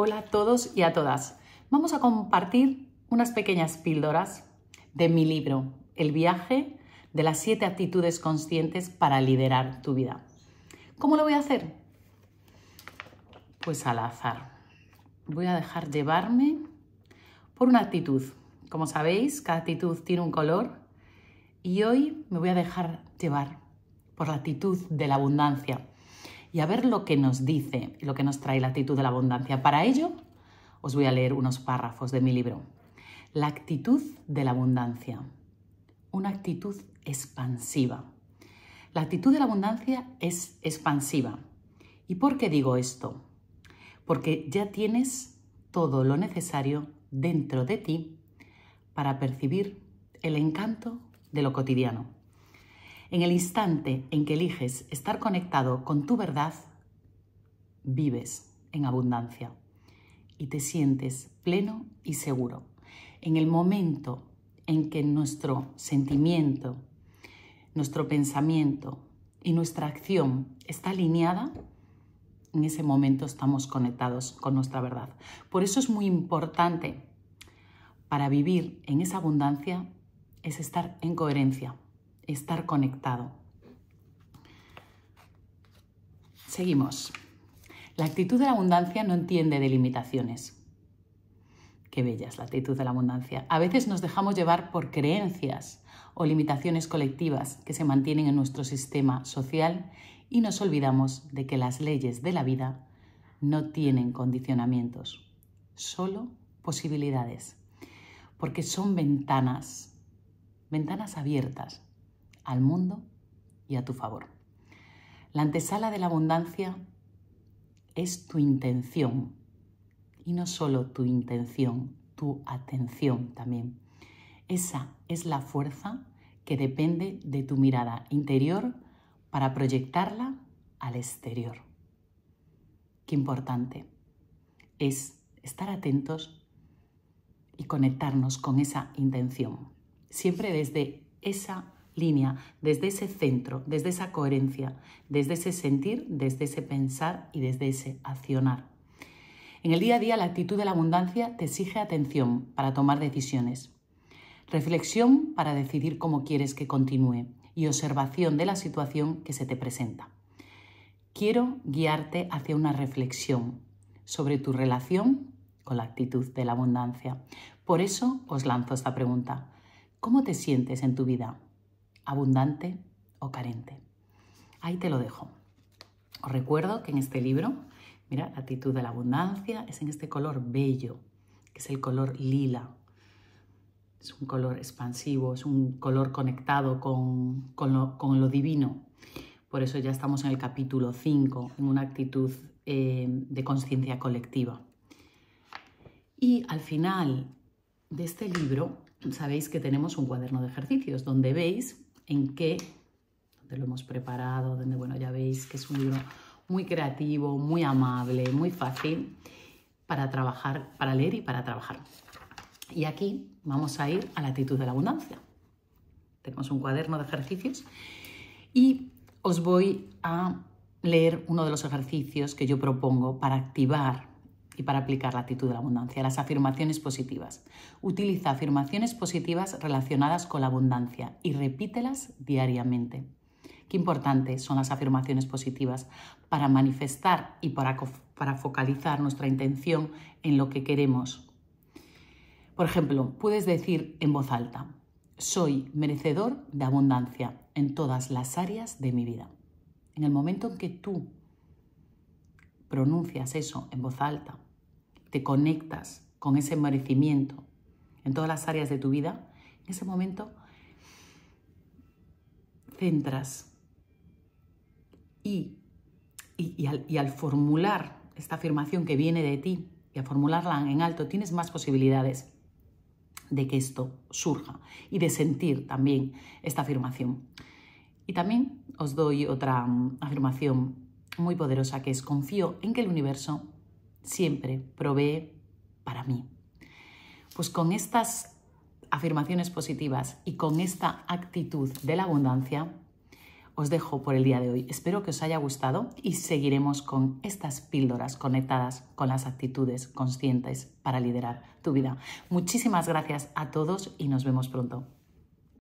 Hola a todos y a todas. Vamos a compartir unas pequeñas píldoras de mi libro, El viaje de las siete actitudes conscientes para liderar tu vida. ¿Cómo lo voy a hacer? Pues al azar. Voy a dejar llevarme por una actitud. Como sabéis, cada actitud tiene un color y hoy me voy a dejar llevar por la actitud de la abundancia y a ver lo que nos dice, lo que nos trae la actitud de la abundancia. Para ello, os voy a leer unos párrafos de mi libro. La actitud de la abundancia. Una actitud expansiva. La actitud de la abundancia es expansiva. ¿Y por qué digo esto? Porque ya tienes todo lo necesario dentro de ti para percibir el encanto de lo cotidiano. En el instante en que eliges estar conectado con tu verdad, vives en abundancia y te sientes pleno y seguro. En el momento en que nuestro sentimiento, nuestro pensamiento y nuestra acción está alineada, en ese momento estamos conectados con nuestra verdad. Por eso es muy importante para vivir en esa abundancia es estar en coherencia estar conectado. Seguimos. La actitud de la abundancia no entiende de limitaciones. Qué bella es la actitud de la abundancia. A veces nos dejamos llevar por creencias o limitaciones colectivas que se mantienen en nuestro sistema social y nos olvidamos de que las leyes de la vida no tienen condicionamientos, solo posibilidades, porque son ventanas, ventanas abiertas al mundo y a tu favor. La antesala de la abundancia es tu intención y no solo tu intención, tu atención también. Esa es la fuerza que depende de tu mirada interior para proyectarla al exterior. Qué importante es estar atentos y conectarnos con esa intención, siempre desde esa línea, desde ese centro, desde esa coherencia, desde ese sentir, desde ese pensar y desde ese accionar. En el día a día la actitud de la abundancia te exige atención para tomar decisiones, reflexión para decidir cómo quieres que continúe y observación de la situación que se te presenta. Quiero guiarte hacia una reflexión sobre tu relación con la actitud de la abundancia. Por eso os lanzo esta pregunta. ¿Cómo te sientes en tu vida? abundante o carente. Ahí te lo dejo. Os recuerdo que en este libro, mira, la actitud de la abundancia es en este color bello, que es el color lila. Es un color expansivo, es un color conectado con, lo, divino. Por eso ya estamos en el capítulo 5, en una actitud eh, de conciencia colectiva. Y al final de este libro, sabéis que tenemos un cuaderno de ejercicios donde veis en qué, donde lo hemos preparado, donde, bueno, ya veis que es un libro muy creativo, muy amable, muy fácil para trabajar, para leer y para trabajar. Y aquí vamos a ir a la actitud de la abundancia. Tenemos un cuaderno de ejercicios y os voy a leer uno de los ejercicios que yo propongo para activar y para aplicar la actitud de la abundancia, las afirmaciones positivas. Utiliza afirmaciones positivas relacionadas con la abundancia y repítelas diariamente. Qué importantes son las afirmaciones positivas para manifestar y para, para focalizar nuestra intención en lo que queremos. Por ejemplo, puedes decir en voz alta, soy merecedor de abundancia en todas las áreas de mi vida. En el momento en que tú pronuncias eso en voz alta, te conectas con ese merecimiento en todas las áreas de tu vida, en ese momento centras y, y, al, formular esta afirmación que viene de ti y a formularla en alto, tienes más posibilidades de que esto surja y de sentir también esta afirmación. Y también os doy otra mm, afirmación muy poderosa que es confío en que el universo siempre provee para mí. Pues con estas afirmaciones positivas y con esta actitud de la abundancia, os dejo por el día de hoy. Espero que os haya gustado y seguiremos con estas píldoras conectadas con las actitudes conscientes para liderar tu vida. Muchísimas gracias a todos y nos vemos pronto.